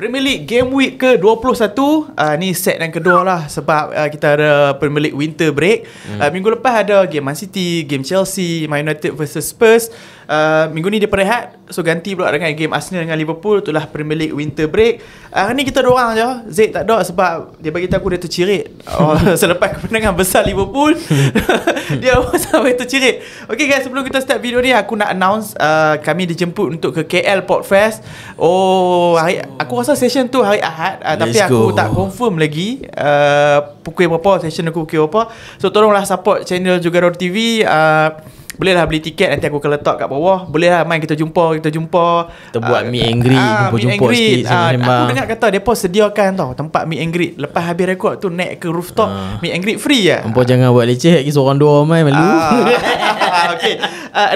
Premier League Game Week ke-21 uh, Ni set yang kedua lah Sebab uh, kita ada Premier League Winter Break ah, hmm. uh, Minggu lepas ada Game Man City Game Chelsea Man United versus Spurs uh, Minggu ni dia perehat So ganti pula dengan game Arsenal dengan Liverpool Itulah Premier League Winter Break Hari ah, ni kita dorang je Zaid tak ada sebab Dia bagi tahu aku dia tercirit oh, Selepas kemenangan besar Liverpool Dia pun sampai tercirit Okay guys sebelum kita start video ni Aku nak announce uh, Kami dijemput untuk ke KL Port Fest Oh hari, Aku rasa session tu hari Ahad uh, Tapi go. aku tak confirm lagi uh, Pukul berapa Session aku pukul berapa So tolonglah support channel Jugaror TV uh, Bolehlah beli tiket Nanti aku akan letak kat bawah Bolehlah main kita jumpa Kita jumpa Kita buat uh, meet and greet uh, Jumpa-jumpa jumpa sikit uh, Aku bang. dengar kata Mereka sediakan tau Tempat meet and greet Lepas habis rekod tu Naik ke rooftop uh. Meet and greet free ya. Mereka uh. jangan buat leceh Lagi seorang dua main Malu uh. okay. Uh,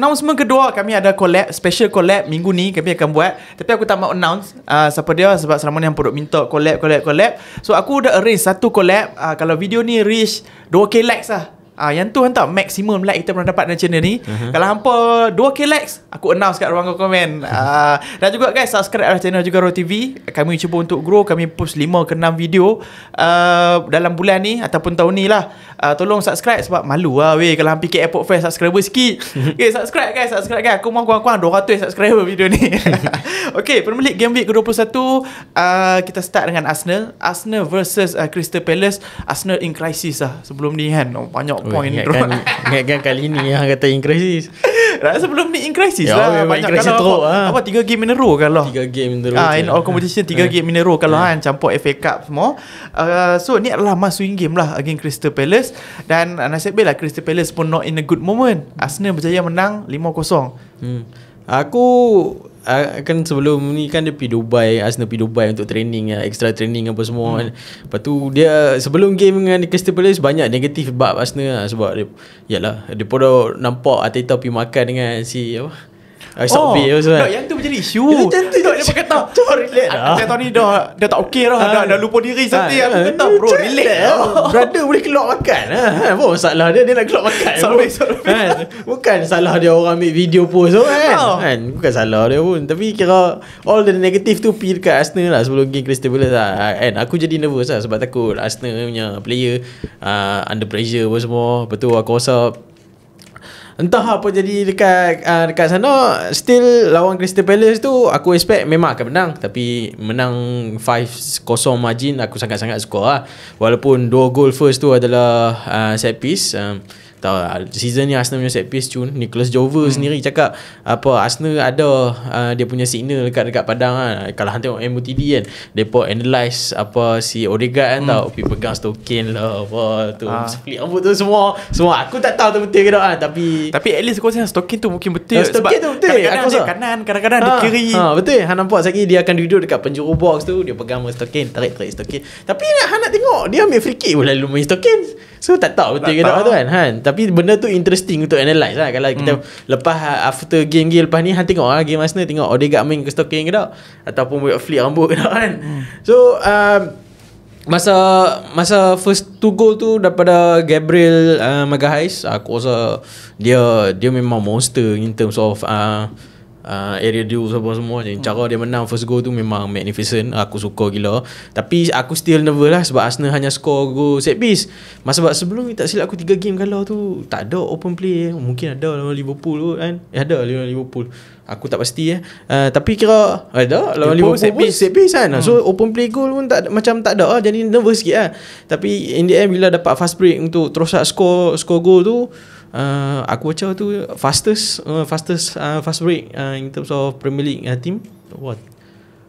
announcement kedua Kami ada collab Special collab Minggu ni kami akan buat Tapi aku tak mau announce uh, Siapa dia Sebab selama ni Yang produk minta Collab, collab, collab So aku dah arrange Satu collab uh, Kalau video ni reach 2k likes lah Ah, yang tu hantar maksimum like kita pernah dapat dalam channel ni. Uh-huh. Kalau hampa 2k likes, aku announce kat ruang komen. uh, dan juga guys, subscribe lah channel juga Raw TV. Kami cuba untuk grow. Kami post 5 ke 6 video uh, dalam bulan ni ataupun tahun ni lah. Uh, tolong subscribe sebab malu lah weh. Kalau hampir ke Port Fair, subscriber sikit. okay, subscribe guys, subscribe guys. Aku mahu kurang-kurang 200 subscriber video ni. okay, Premier Game Week ke-21. Uh, kita start dengan Arsenal. Arsenal versus uh, Crystal Palace. Arsenal in crisis lah sebelum ni kan. Oh, banyak point ni ingatkan, ingatkan kali ni yang kata in crisis Rasa sebelum ni in crisis ya, lah Banyak in crisis teruk apa, lah. apa 3 game in a row kalau 3 game in a row ah, In all competition 3 eh. game in a row Kalau kan campur FA Cup semua uh, So ni adalah must win game lah Against Crystal Palace Dan ah, nasib baik lah Crystal Palace pun not in a good moment Arsenal berjaya menang 5-0 hmm. Aku Ah, kan sebelum ni kan dia pergi Dubai Arsenal pergi Dubai untuk training ah, extra training apa semua kan. hmm. lepas tu dia sebelum game dengan Crystal Palace banyak negatif bab Arsenal ah, sebab dia yalah dia pun dah nampak Ateta pergi makan dengan si apa I stop oh, pay also kan. Yang tu menjadi isu. Yang tu dia kata, tu relax ah, lah. Saya tahu ni dah, dah tak okay lah. dah, ah. dah lupa diri nanti. Ah, aku kata, bro, relax lah. Brother boleh keluar makan. Apa ha. masalah dia? Dia nak keluar makan. Sorry, sorry. Bukan salah dia orang ambil video post tu oh, kan? Oh. kan. Bukan salah dia pun. Tapi kira all the negative tu pergi dekat Asna lah sebelum game Crystal Palace lah. And aku jadi nervous lah sebab takut Asna punya player under pressure pun semua. Lepas tu aku rasa entah lah apa jadi dekat uh, dekat sana still lawan Crystal Palace tu aku expect memang akan menang tapi menang 5-0 margin aku sangat-sangat suka lah walaupun dua gol first tu adalah uh, set piece uh, tahu lah, season ni Arsenal punya set piece cun Nicholas Jover hmm. sendiri cakap apa Arsenal ada uh, dia punya signal dekat dekat padang ah. kan kalau hang tengok MOTD kan depa analyze apa si Odegaard kan hmm. tau people pegang stokin lah apa tu ah. split rambut tu semua semua aku tak tahu tu betul ke tak kan, tapi tapi at least aku rasa stokin tu mungkin betul ah, stokin sebab tu betul kadang-kadang aku rasa kanan kadang-kadang ha. di kiri ha, betul hang nampak sekali dia akan duduk dekat penjuru box tu dia pegang stokin tarik tarik stokin tapi hang nak tengok dia ambil free kick boleh lumayan stokin So tak tahu betul ke tak tahu. tu kan, kan Tapi benda tu interesting untuk analyze lah Kalau kita hmm. lepas ah, after game-game lepas ni Han tengok lah game Arsenal Tengok Odegaard oh, main ke stalking ke tak Ataupun buat flip rambut ke tak kan hmm. So um, Masa masa first two goal tu daripada Gabriel uh, ah, Magahais Aku rasa dia dia memang monster in terms of uh, uh, area dia semua semua ni. Cara dia menang first goal tu memang magnificent. Aku suka gila. Tapi aku still nervous lah sebab Arsenal hanya score go set piece. Masa sebab sebelum ni tak silap aku 3 game kalau tu tak ada open play. Eh. Mungkin ada lawan Liverpool tu kan. Eh ada lawan Liverpool. Aku tak pasti eh. Uh, tapi kira ada lawan Liverpool, Liverpool set piece, set piece kan. Hmm. So open play goal pun tak macam tak ada lah. Jadi nervous sikit lah. Tapi in the end bila dapat fast break untuk terus score score goal tu uh, aku macam tu fastest uh, fastest uh, fast break uh, in terms of Premier League uh, team what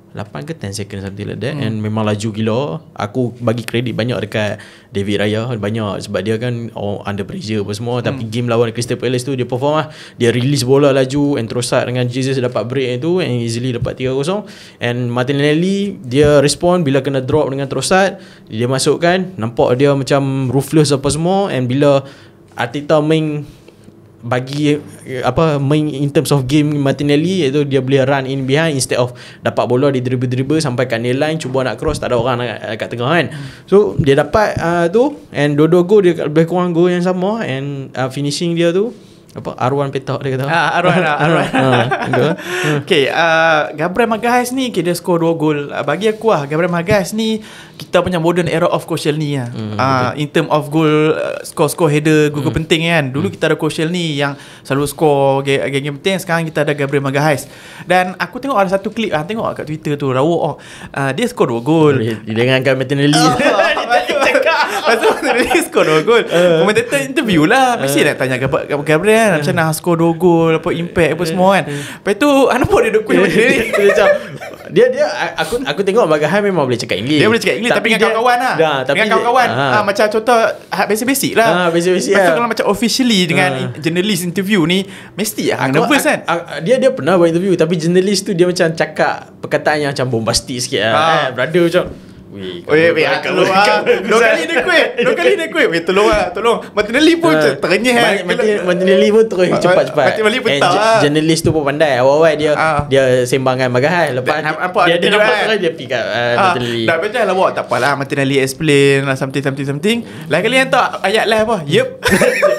8 ke 10 second something like that hmm. and memang laju gila aku bagi kredit banyak dekat David Raya banyak sebab dia kan oh, under pressure apa semua hmm. tapi game lawan Crystal Palace tu dia perform lah dia release bola laju and Trossard dengan Jesus dapat break tu and easily dapat 3-0 and Martinelli dia respond bila kena drop dengan Trossard dia masukkan nampak dia macam ruthless apa semua and bila Atik tahu main bagi apa main in terms of game Martinelli iaitu dia boleh run in behind instead of dapat bola di dribble-dribble sampai kat near line cuba nak cross tak ada orang nak eh, kat tengah kan so dia dapat uh, tu and dua-dua go dia lebih kurang go yang sama and uh, finishing dia tu apa Arwan Petok dia kata. Ah uh, Arwan Arwan. Ha. Okey, a Gabriel Magais ni okay, dia skor 2 gol. Ah, bagi aku ah Gabriel Magais ni kita punya modern era of Koshel ni lah. Mm, uh, in term of goal uh, score score header gol mm. penting kan. Dulu mm. kita ada Koshel ni yang selalu score game-game penting. Sekarang kita ada Gabriel Magais. Dan aku tengok ada satu klip ah tengok kat Twitter tu Rawo oh, uh, dia skor 2 gol. dengan Gabriel Magais. Oh, dia cakap Lepas tu Dia skor 2 gol Komentator eh. interview lah eh. Mesti nak tanya Kepada Kepada Kepada kan Macam nak skor 2 gol Apa impact Apa eh. semua kan Lepas tu Anak dia duk Kuih macam Dia dia Aku aku tengok Bagahan memang boleh cakap Inggeris Dia boleh cakap Inggeris Tapi dengan kawan-kawan lah Dengan kawan-kawan ah. Ah, Macam contoh ah, Basic-basic lah Basic-basic lah kalau macam officially Dengan journalist interview ni Mesti lah Nervous kan Dia dia pernah buat interview Tapi journalist tu Dia macam cakap Perkataan yang macam Bombastik sikit lah Brother macam Weh, weh, weh, kalau ah, dua kali dia quit, dua kali dia quit. Weh, tolong ah, tolong. Martinelli pun uh, terenyih eh. Martinelli pun terus cepat-cepat. Martinelli pun tahu lah. Jurnalis tu pun pandai. Awal-awal dia uh. dia sembangkan bagai. Lepas dia, apa, dia, dia nampak eh. terus dia pergi kat Martinelli. Dah pecah lah, wak. Tak apalah, Martinelli explain lah something, something, something. Lain kali yang tak, ayat lah apa. Yep.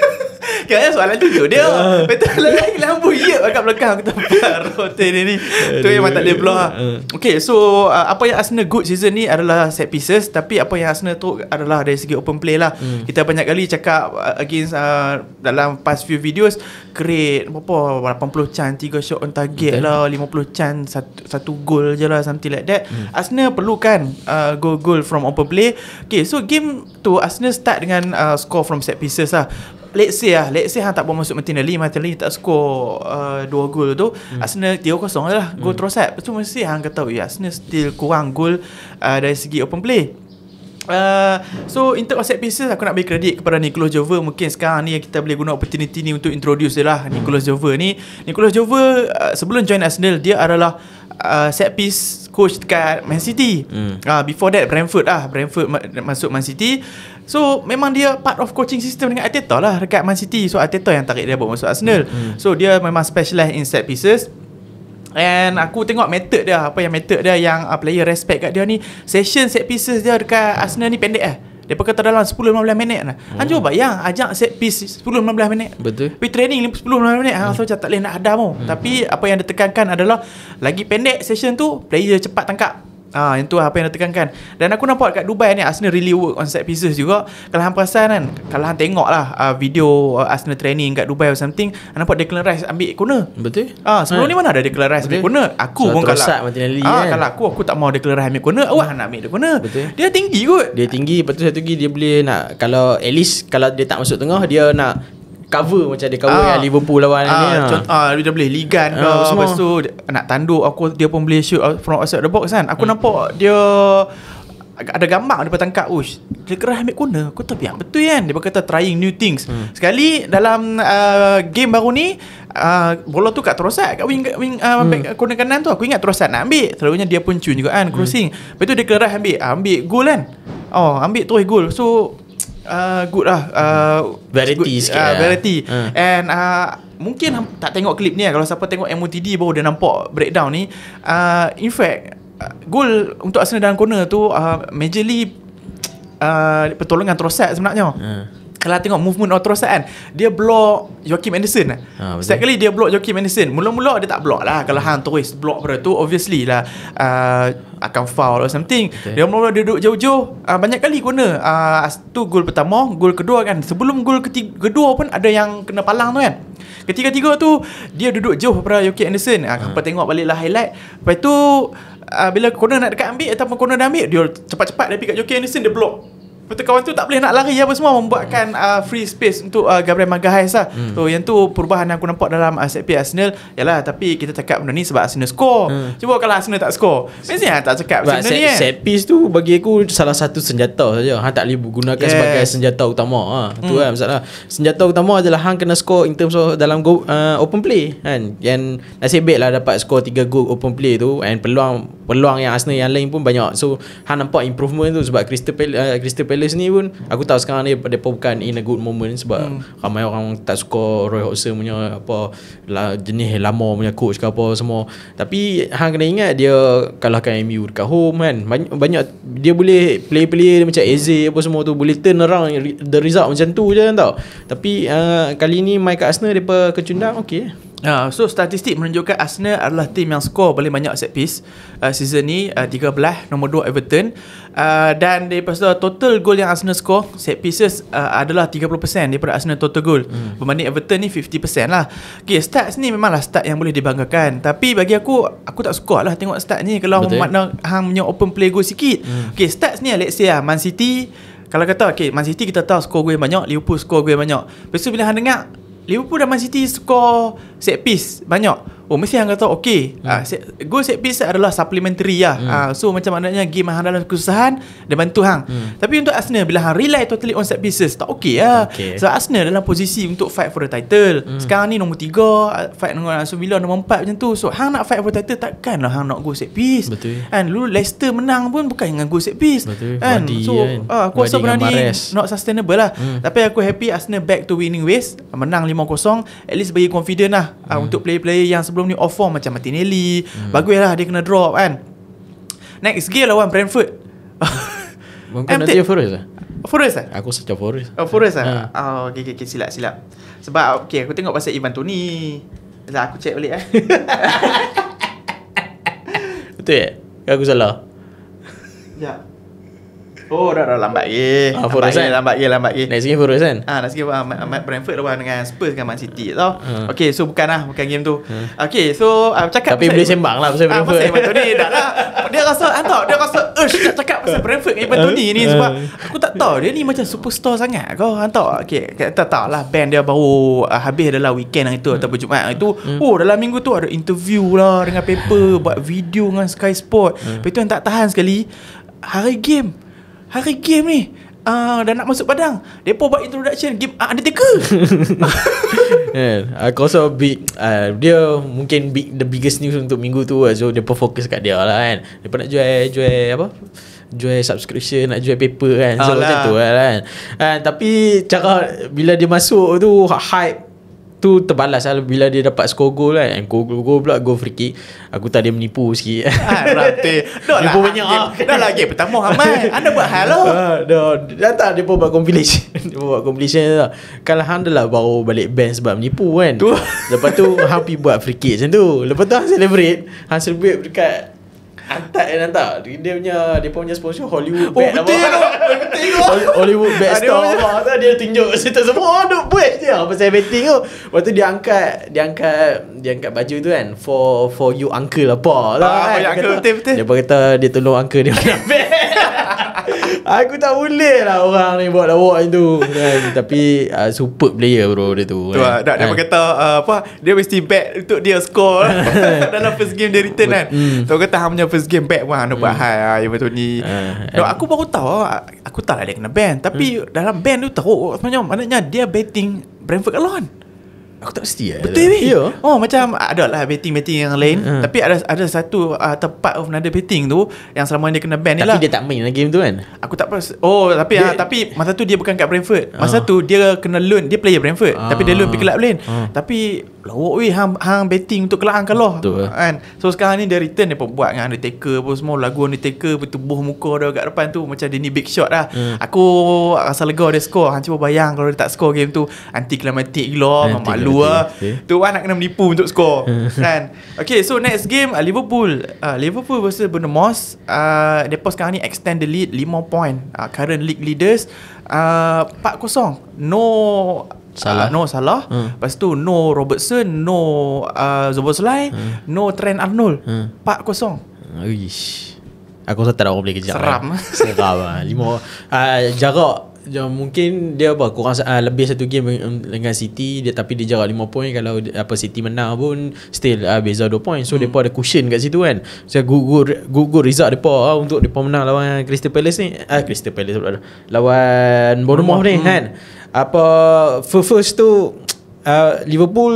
Kau ada eh, soalan tu dia eh. Betul lah lagi lampu Ya kat belakang Aku tempat roti ni ni eh, Tu yang tak boleh blow lah. Okay so uh, Apa yang Arsenal good season ni Adalah set pieces Tapi apa yang Arsenal tu Adalah dari segi open play lah hmm. Kita banyak kali cakap uh, Against uh, Dalam past few videos Create apa 80 chance 3 shot on target lah 50 chance satu, satu goal je lah Something like that hmm. Arsenal perlukan uh, goal from open play Okay so game tu Arsenal start dengan uh, Score from set pieces lah let's say lah let's say hang tak masuk Martinelli Martinelli tak skor uh, 2 gol tu hmm. Arsenal 3 kosong lah gol hmm. terus set so mesti hang kata ya Arsenal still kurang gol uh, dari segi open play uh, so in terms of set pieces aku nak beri kredit kepada Nicolas Jover mungkin sekarang ni kita boleh guna opportunity ni untuk introduce dia lah Nicolas Jover ni Nicolas Jover uh, sebelum join Arsenal dia adalah uh, set piece coach dekat Man City. hmm. uh, before that Brentford lah. Brentford ma- masuk Man City. So memang dia part of coaching system dengan Arteta lah dekat Man City. So Arteta yang tarik dia buat masuk Arsenal. Hmm. So dia memang specialize in set pieces. And aku tengok method dia, apa yang method dia yang uh, player respect kat dia ni, session set pieces dia dekat Arsenal ni pendek eh. Lah. Depa kata dalam 10 15 minit lah. Hmm. Anjo bayang ajak set piece 10 15 minit. Betul. Pi training 10 15 minit. Ah, hmm. Ha so macam tak leh nak hadam hmm. Tapi apa yang ditekankan adalah lagi pendek session tu player cepat tangkap. Ah, yang tu lah apa yang dia tekankan. Dan aku nampak kat Dubai ni Arsenal really work on set pieces juga. Kalau hang perasan kan, kalau hang tengoklah uh, ah, video uh, Arsenal training kat Dubai or something, hang nampak Declan Rice ambil corner. Betul? Ah, sebelum hmm. ni mana ada Declan Rice ambil corner? Aku so, pun kalau ah, kan. Kalau aku aku tak mau Declan Rice ambil corner, awak hmm. nak ambil dia corner. Betul? Dia tinggi kot. Dia tinggi, lepas satu lagi dia boleh nak kalau at least kalau dia tak masuk tengah, dia nak cover macam dia cover ah, Liverpool lawan ah, ni contoh, ah. ah, e ah dia boleh ligan ke ah, semua. So, nak tanduk aku dia pun boleh shoot from outside the box kan aku hmm. nampak dia ada gambar dia tangkap ush dia kerah ambil corner aku tak biar betul kan dia kata trying new things hmm. sekali dalam uh, game baru ni uh, bola tu kat terosat kat wing, wing uh, hmm. corner kanan tu aku ingat terosat nak ambil selalunya dia pun cun juga kan cruising. hmm. lepas tu dia kerah ambil ambil goal kan oh ambil terus eh, goal so Uh, good lah uh, mm-hmm. Variety good, sikit uh, lah. Variety uh. And uh, Mungkin hmm. tak tengok klip ni lah Kalau siapa tengok MOTD Baru dia nampak breakdown ni uh, In fact uh, Goal untuk Arsenal dalam corner tu uh, Majorly uh, Pertolongan Trossard sebenarnya hmm kalau tengok movement Otrosa kan Dia block Joachim Anderson ha, Setiap kali dia block Joachim Anderson Mula-mula dia tak block lah Kalau Han Torres block pada tu Obviously lah uh, Akan foul or something betul. Dia mula-mula duduk jauh-jauh uh, Banyak kali guna uh, Tu gol pertama Gol kedua kan Sebelum gol kedua pun Ada yang kena palang tu kan Ketiga-tiga tu Dia duduk jauh pada Joachim Anderson uh, ha. tengok balik lah highlight Lepas tu uh, Bila corner nak dekat ambil Ataupun corner dah ambil Dia cepat-cepat Dia pergi kat Joachim Anderson Dia block betul kawan tu tak boleh nak lari apa semua membuatkan hmm. uh, free space untuk uh, Gabriel Magalhaes lah. Hmm. So yang tu perubahan yang aku nampak dalam uh, set piece Arsenal ialah tapi kita cakap benda ni sebab Arsenal score. Hmm. Cuba kalau Arsenal tak score. Mesti ha, tak cakap sebab benda set, ni. Eh. Set piece tu bagi aku salah satu senjata saja. Hang tak boleh gunakan yes. sebagai senjata utama. Ha. Hmm. Tu kan masalah. Senjata utama adalah hang kena score in terms of dalam go, uh, open play kan. Yang nasib baiklah dapat score 3 gol open play tu and peluang peluang yang Arsenal yang lain pun banyak. So hang nampak improvement tu sebab Crystal uh, Palace, uh, Palace ni pun aku tahu sekarang ni depa bukan in a good moment sebab hmm. ramai orang tak suka Roy Hodgson punya apa lah jenis lama punya coach ke apa semua. Tapi hang kena ingat dia kalahkan MU dekat home kan. Banyak, banyak dia boleh play play dia macam hmm. apa semua tu boleh turn around the result macam tu je kan tau. Tapi uh, kali ni Mike Arsenal depa kecundang okay uh, so statistik menunjukkan Arsenal adalah tim yang skor paling banyak set piece uh, season ni uh, ah, 13 nombor 2 Everton. Uh, dan daripada tu, total gol yang Arsenal skor set pieces uh, adalah 30% daripada Arsenal total gol Hmm. Berbanding Everton ni 50% lah. Okay, stats ni memanglah stats yang boleh dibanggakan. Tapi bagi aku aku tak suka lah tengok stats ni kalau makna hang punya open play goal sikit. Hmm. Okay, stats ni lah, let's say lah Man City kalau kata okay, Man City kita tahu skor gue banyak, Liverpool skor gue banyak. Lepas tu bila hang dengar Liverpool dan Man City skor set piece banyak. Oh mesti hang kata okey. Hmm. Ah hmm. uh, goal set piece adalah supplementary lah. hmm. uh, so macam maknanya game hang dalam kesusahan dia bantu hang. Hmm. Tapi untuk Arsenal bila hang rely totally on set pieces tak okay lah. Okay. So Arsenal dalam posisi untuk fight for the title. Hmm. Sekarang ni nombor 3 fight dengan Aston ah, Villa nombor 4 macam tu. So hang nak fight for the title takkan lah. hang nak goal set piece. Betul. And dulu Leicester menang pun bukan dengan goal set piece. Betul. And Wadi so kan. uh, aku rasa berani not sustainable lah. Hmm. Tapi aku happy Arsenal back to winning ways. Menang 5-0 at least bagi confident lah hmm. uh, untuk player-player yang sebelum sebelum ni off form macam Martinelli. Hmm. lah dia kena drop kan. Next game lawan Brentford. Mungkin nanti dia Forest lah. Forest lah? Eh? Aku sejak Forest. Oh, Forest lah? Eh? Hmm. Ha. Oh, okay, okay, okay, silap, silap. Sebab, okay, aku tengok pasal Ivan Toni. Sekejap, lah, aku check balik eh. Betul ya? Aku salah. Sekejap. Ya. Oh dah dah lambat ye. Ah, lambat Forest ye, lambat ye, lambat ye. Next game Forest kan? Ah, next game uh, Matt, Matt Brentford lawan dengan Spurs dengan Man City tau. Uh. Okay, so bukan lah, bukan game tu. Uh. Okay, so uh, cakap Tapi boleh sembang lah pasal ah, Brentford. Lah. Ah, pasal Ivan Tony, tak Dia rasa, ah, tau, dia rasa, ush, cakap pasal Brentford dengan Ivan Tony ni sebab aku tak tahu, dia ni macam superstar sangat kau, ah, tau. Okay, tak tahu lah, band dia baru uh, habis dalam weekend itu uh. ataupun Jumat itu. Uh. Oh, dalam minggu tu ada interview lah dengan paper, buat video dengan Sky Sport. Uh. Lepas yang tak tahan sekali, hari game, Hari game ni Uh, dah nak masuk padang Depo buat introduction Game uh, Undertaker yeah, Aku rasa big, uh, ah, Dia mungkin big, The biggest news untuk minggu tu lah. So depo fokus kat dia lah kan Depo nak jual Jual apa Jual subscription Nak jual paper kan So Alah. macam tu lah kan uh, Tapi Cara Bila dia masuk tu Hype tu terbalas lah bila dia dapat score goal kan and goal goal pula goal free kick aku tak dia menipu sikit rapi dah lah punya ah dah lah game pertama Muhammad anda buat hal lah. ah dah dah tak dia pun buat compilation dia pun buat compilation lah kalau hang dah lah baru balik band sebab menipu kan tu lepas tu hang buat free kick macam tu lepas tu hang celebrate hang celebrate dekat Hantar eh, kan hantar Dia punya Dia punya sponsor Hollywood Oh bad betul lah. ah, tu Hollywood bad star Dia tunjuk Cerita semua Oh duk buat dia Apa saya betting tu Lepas tu dia angkat Dia angkat Dia angkat baju tu kan For for you uncle apa lah, uh, kan? For your uncle betul betul Dia kata Dia tolong uncle dia Bad Aku tak boleh lah orang ni buat lawak macam tu kan. Tapi uh, ah, super player bro dia tu Tuh, kan. Tak, ah, dia kan. kata uh, apa Dia mesti bet untuk dia score Dalam first game dia return kan mm. Tuh, kata hamnya first game bet pun Ada buat hal lah Yang betul ni uh, Aku baru tahu Aku tahu ada dia kena ban Tapi mm. dalam ban tu teruk Sebenarnya maknanya dia betting Brentford alone Aku tak pasti eh. Betul weh yeah. Oh macam Ada lah betting-betting yang lain mm. Tapi ada ada satu uh, Tempat of another betting tu Yang selama ni dia kena ban ni lah Tapi dia tak main lah game tu kan Aku tak pasti Oh tapi dia, ha, Tapi masa tu dia bukan kat Brentford Masa uh. tu dia kena loan Dia player Brentford uh. Tapi dia loan pergi kelab lain uh. Ah. Tapi Lawak lah, weh hang, hang betting untuk Kelang kalah Betul lah. kan? So sekarang ni dia return dia pun buat dengan Undertaker pun semua Lagu Undertaker pun tubuh muka dia kat depan tu Macam dia ni big shot lah hmm. Aku rasa lega dia skor, Hang cuba bayang kalau dia tak skor game tu Anti klimatik gila Memang malu lah. okay. Tu anak nak kena menipu untuk skor, kan? Okay so next game uh, Liverpool uh, Liverpool vs Bernard Moss Mereka uh, sekarang ni extend the lead 5 point uh, Current league leaders uh, 4-0 No Salah uh, No salah hmm. Lepas tu no Robertson No uh, Zoboslai hmm. No Trent Arnold hmm. 4 kosong Uish Aku rasa tak ada orang boleh kejar Seram lah. Seram lah Lima uh, Jarak Ya, mungkin dia apa kurang uh, lebih satu game dengan City dia tapi dia jarak 5 poin kalau apa City menang pun still uh, beza 2 poin so hmm. depa ada cushion kat situ kan so gugur gugur result depa uh, untuk depa menang lawan Crystal Palace ni uh, Crystal Palace lah. lawan Bournemouth kan. hmm. ni kan apa first, first tu uh, Liverpool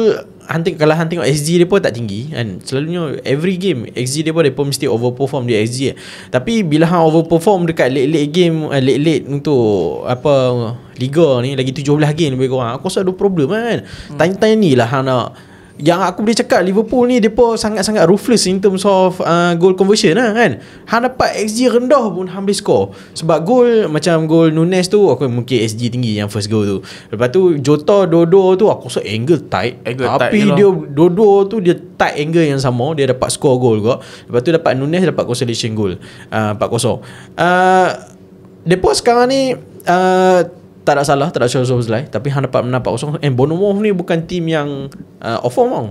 hanti kalau hang tengok XG dia pun tak tinggi kan selalunya every game XG dia pun dia pun mesti overperform dia XG tapi bila hang overperform dekat late late game uh, eh, late late untuk apa liga ni lagi 17 game lebih kurang aku rasa ada problem kan hmm. tanya-tanya ni lah hang nak yang aku boleh cakap Liverpool ni depa sangat-sangat ruthless in terms of uh, goal conversion lah kan. Han dapat xG rendah pun han boleh score. Sebab gol macam gol Nunes tu aku mungkin xG tinggi yang first goal tu. Lepas tu Jota Dodo tu aku rasa angle tight. Angle tapi tight lah. dia Dodo tu dia tight angle yang sama dia dapat score gol juga. Lepas tu dapat Nunes dapat consolation goal. Ah uh, 4-0. Ah uh, depa sekarang ni uh, tak ada salah tak ada salah selai tapi hang dapat menang 4-0 and eh, Bournemouth ni bukan team yang uh, off form tau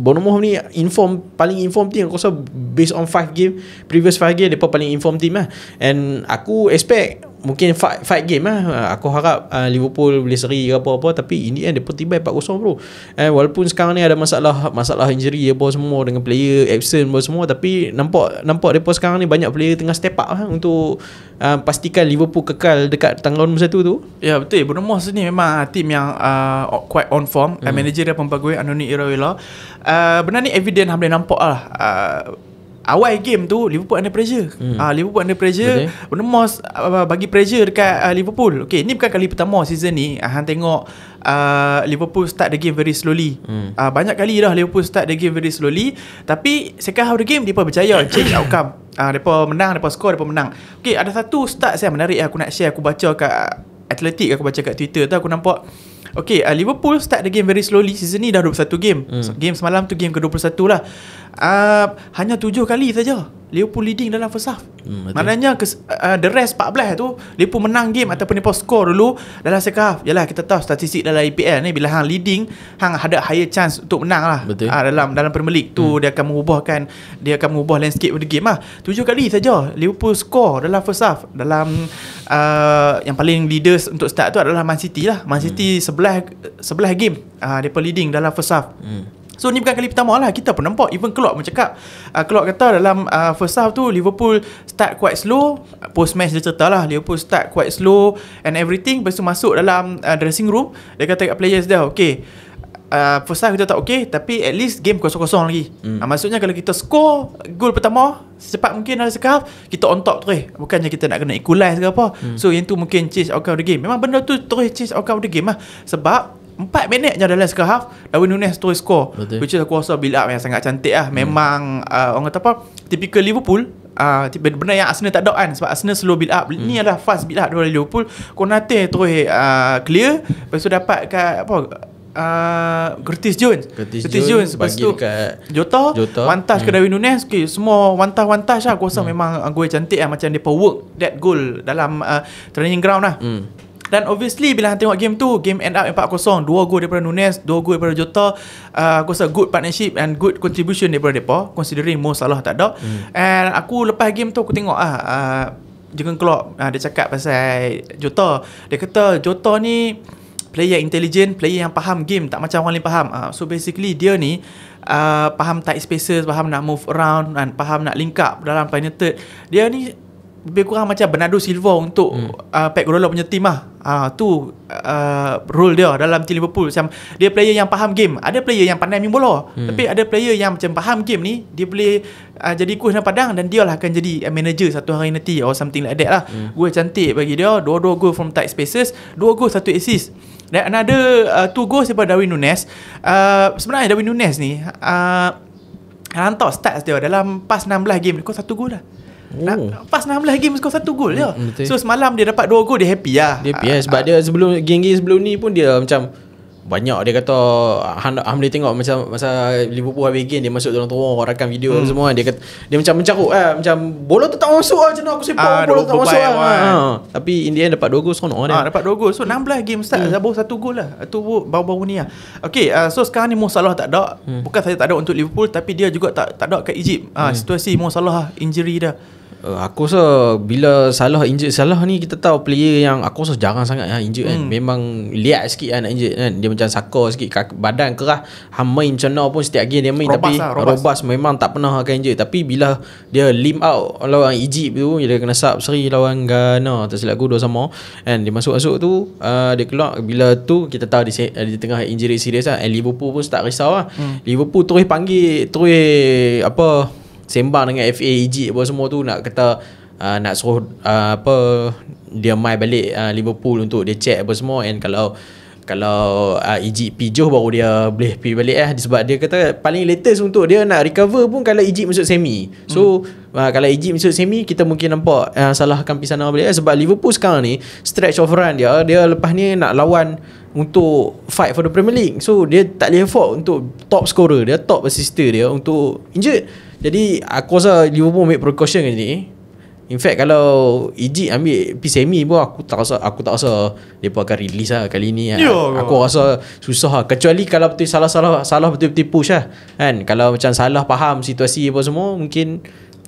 Bournemouth ni inform paling inform team aku rasa based on 5 game previous 5 game depa paling inform team lah and aku expect mungkin fight, fight game lah. Aku harap uh, Liverpool boleh seri ke apa-apa. Tapi ini the end, dia pun tiba 4-0 bro. Eh, walaupun sekarang ni ada masalah masalah injury apa semua dengan player absent apa semua. Tapi nampak nampak mereka sekarang ni banyak player tengah step up lah untuk uh, pastikan Liverpool kekal dekat tanggung nombor satu tu. Ya yeah, betul. Bruno Mars ni memang uh, team yang uh, quite on form. Uh, hmm. Manager dia pun bagus. Anoni Irawila. Uh, benar ni evident. Hamil lah, nampak lah. Uh, awal game tu Liverpool under pressure. Hmm. Ah Liverpool under pressure. Okay. Moss uh, bagi pressure dekat uh, Liverpool. Okay ni bukan kali pertama season ni uh, hang tengok uh, Liverpool start the game very slowly. Hmm. Uh, banyak kali dah Liverpool start the game very slowly tapi second half of the game depa berjaya change outcome. Ah uh, depa menang, depa score, depa menang. Okay ada satu start saya menarik aku nak share aku baca kat Atletik aku baca kat Twitter tu aku nampak Okay uh, Liverpool start the game very slowly Season ni dah 21 game hmm. Game semalam tu game ke 21 lah uh, Hanya 7 kali saja Liverpool leading dalam first half hmm, Maknanya kes, uh, The rest 14 tu Liverpool menang game hmm. Ataupun Liverpool score dulu Dalam second half Yalah kita tahu Statistik dalam IPL ni Bila Hang leading Hang ada higher chance Untuk menang lah uh, Dalam dalam Premier League tu hmm. Dia akan mengubahkan Dia akan mengubah landscape Pada game lah 7 kali saja Liverpool score Dalam first half Dalam uh, Yang paling leaders Untuk start tu adalah Man City lah Man City hmm. sebelah Sebelah game uh, ah, Dia leading dalam first half hmm. So ni bukan kali pertama lah Kita pun nampak Even Klopp pun cakap uh, Klopp kata dalam uh, first half tu Liverpool start quite slow Post match dia cerita lah Liverpool start quite slow And everything Lepas masuk dalam uh, dressing room Dia kata kat players dia Okay uh, First half kita tak okay Tapi at least game kosong-kosong lagi hmm. uh, Maksudnya kalau kita score Goal pertama Secepat mungkin dalam sekaf Kita on top terus Bukannya kita nak kena equalize ke apa hmm. So yang tu mungkin change outcome of the game Memang benda tu terus change outcome of the game lah Sebab Empat minit je dalam second half Darwin Nunes terus score Betul. Which is aku rasa build up yang sangat cantik lah Memang hmm. uh, orang kata apa Typical Liverpool uh, Benda yang Arsenal tak ada kan Sebab Arsenal slow build up hmm. Ni adalah fast build up dari Liverpool Konate terus uh, clear Lepas tu dapat kat apa Uh, Curtis Jones Curtis, Curtis Jones, Jones. Lepas tu kat Jota, Jota. One touch hmm. ke Darwin Nunes okay, Semua one touch One touch lah Aku rasa hmm. memang uh, cantik lah Macam dia work That goal Dalam uh, Training ground lah hmm. Dan obviously bila tengok game tu Game end up 4-0 Dua gol daripada Nunes Dua gol daripada Jota uh, Aku rasa good partnership And good contribution daripada mereka Considering most Salah tak ada hmm. And aku lepas game tu aku tengok ah, uh, ah, Jangan Klopp uh, Dia cakap pasal Jota Dia kata Jota ni Player intelligent Player yang faham game Tak macam orang lain faham uh, So basically dia ni Uh, faham tight spaces Faham nak move around dan Faham nak lingkap Dalam final third Dia ni lebih kurang macam Bernardo Silva untuk hmm. uh, Pep Guardiola punya team lah. uh, tu uh, role dia dalam team Liverpool macam dia player yang faham game. Ada player yang pandai main bola, hmm. tapi ada player yang macam faham game ni, dia boleh uh, jadi coach dan padang dan dia lah akan jadi uh, manager satu hari nanti or something like that lah. Hmm. Gue cantik bagi dia, dua-dua goal from tight spaces, dua goal satu assist. Dan ada uh, two goals daripada Darwin Nunes. Uh, sebenarnya Darwin Nunes ni uh, Rantau start dia dalam pas 16 game Kau satu gol lah Oh. pas oh. 16 game Skor 1 gol mm, je ya. betul. So semalam dia dapat dua gol Dia happy lah Dia happy lah Sebab uh, dia sebelum Game-game sebelum ni pun Dia macam Banyak dia kata Alhamdulillah ah, tengok Macam masa Liverpool habis game Dia masuk dalam tuan Rakan video mm. semua Dia kata Dia macam mencarut eh, Macam bola tu tak masuk lah Macam aku sepak uh, Bola tak masuk lah Tapi in the end Dapat 2 gol Seronok lah uh, Dapat 2 gol So 16 game start mm. Baru 1 gol lah Itu baru-baru ni lah Okay uh, So sekarang ni Mo Salah tak ada mm. Bukan saja tak ada untuk Liverpool Tapi dia juga tak tak ada ke Egypt uh, mm. Situasi Mo Salah Injury dah Uh, aku rasa bila Salah injured Salah ni kita tahu player yang aku rasa jarang sangat ya, injured kan. Hmm. Memang liat sikit kan nak kan. Dia macam sakar sikit badan keras. Ham main macam mana pun setiap game dia main robas tapi lah, robas. robas. memang tak pernah akan injured. Tapi bila dia limp out lawan Egypt tu dia kena sub seri lawan Ghana tak silap aku dua sama. Kan dia masuk-masuk tu uh, dia keluar bila tu kita tahu di dia tengah injury serius lah. And Liverpool pun tak risau lah. Hmm. Liverpool terus panggil terus apa sembang dengan FA Egypt apa semua tu nak kata uh, nak suruh uh, apa dia mai balik uh, Liverpool untuk dia check apa semua and kalau kalau uh, Egypt pijuh baru dia boleh pi balik eh sebab dia kata paling latest untuk dia nak recover pun kalau Egypt masuk semi. So hmm. uh, kalau Egypt masuk semi kita mungkin nampak uh, salahkan pisana balik eh sebab Liverpool sekarang ni stretch of run dia dia lepas ni nak lawan untuk fight for the Premier League. So dia tak boleh afford untuk top scorer, dia top assistor dia untuk injured jadi aku rasa Liverpool make precaution kat sini. In fact kalau EG ambil PSM e pun aku tak rasa aku tak rasa depa akan release lah kali ni. Yo, ya ah, aku rasa susah lah kecuali kalau betul salah-salah salah betul-betul push lah. Kan kalau macam salah faham situasi apa semua mungkin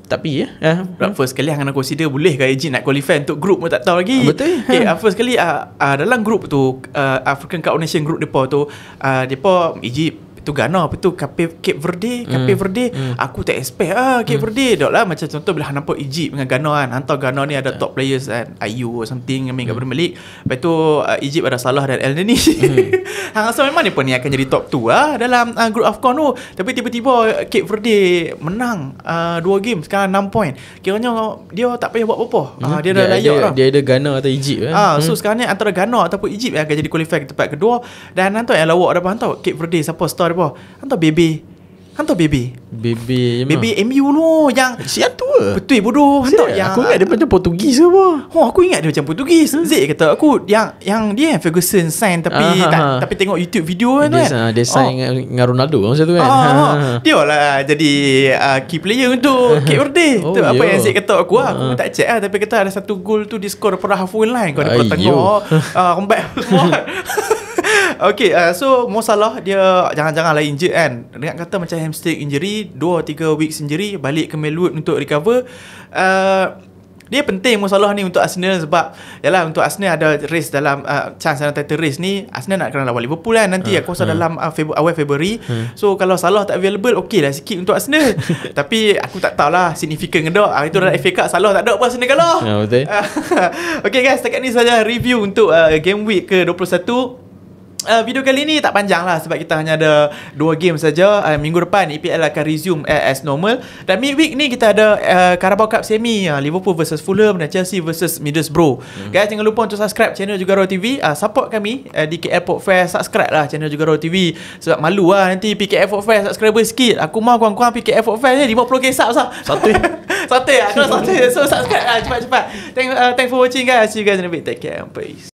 tapi ya. Eh. Uh, first kali hang nak consider boleh ke EG nak qualify untuk group pun tak tahu lagi. Ah, betul. Okay, uh, first kali uh, uh, dalam group tu uh, African Cup Nation group depa tu uh, depa Egypt itu Ghana apa tu Cape, Cape Verde Cape mm. Verde mm. Aku tak expect ah, Cape mm. Verde Tak lah macam contoh Bila nampak Egypt dengan Ghana kan Hantar Ghana ni ada top players kan IU or something Yang main mm. Premier League Lepas tu uh, Egypt ada Salah dan El Nini mm. Hang ah, rasa memang ni pun Ni akan jadi top 2 lah Dalam uh, group of con tu Tapi tiba-tiba uh, Cape Verde Menang 2 uh, ah, game Sekarang 6 point Kiranya Dia tak payah buat apa-apa uh, Dia dah layak lah Dia ada Ghana atau Egypt kan? Ah, So mm. sekarang ni Antara Ghana ataupun Egypt Yang akan jadi qualify tempat kedua Dan nanti yang lawak Dapat hantar Cape Verde Siapa dia bawah Kan tahu baby Kan tahu baby Baby Baby MU tu Yang Siap tua Betul bodoh Kan tahu yang Aku ingat dia macam Portugis ke apa oh, Aku ingat dia macam Portugis hmm. Zik kata aku Yang yang dia Ferguson sign Tapi ah, ha, tak, ha. tapi tengok YouTube video kan, dia, kan Dia oh. sign oh. dengan Ronaldo kan Masa tu kan ah, ha, ha, Dia lah jadi uh, Key player untuk Cape Verde oh, tu, Apa yang ya. Zik kata aku ah, Aku tak check lah Tapi kata ada satu gol tu di skor daripada half line Kau ada pernah tengok uh, ah, Combat Okay uh, So Mo Salah Dia jangan-jangan lah injured kan Dengan kata macam hamstring injury 2-3 weeks injury Balik ke Melwood untuk recover uh, dia penting Mo Salah ni untuk Arsenal sebab Yalah untuk Arsenal ada race dalam uh, Chance dalam title race ni Arsenal nak kena lawan Liverpool kan Nanti uh, aku rasa uh. dalam uh, Febu- awal February uh. Hmm. So kalau Salah tak available Okay lah sikit untuk Arsenal Tapi aku tak tahulah Signifikan ke tak ah, Itu dalam FA Cup Salah tak ada pun Arsenal kalau. yeah, Betul Okay guys setakat ni saja review untuk uh, game week ke 21 uh, video kali ni tak panjang lah sebab kita hanya ada dua game saja. Uh, minggu depan EPL akan resume uh, as normal. Dan midweek ni kita ada uh, Carabao Cup semi uh, Liverpool versus Fulham dan Chelsea versus Middlesbrough. Mm. Guys jangan lupa untuk subscribe channel juga Raw TV. Uh, ah, support kami uh, di KL Fair subscribe lah channel juga Raw TV sebab malu lah nanti PKF Fort Fair subscriber sikit. Aku mahu kurang-kurang PKF Fort Fair ni 50k subs lah. Satu. satu ya. satu. So subscribe lah cepat-cepat. Thank uh, thank for watching guys. See you guys in a bit. Take care. Peace.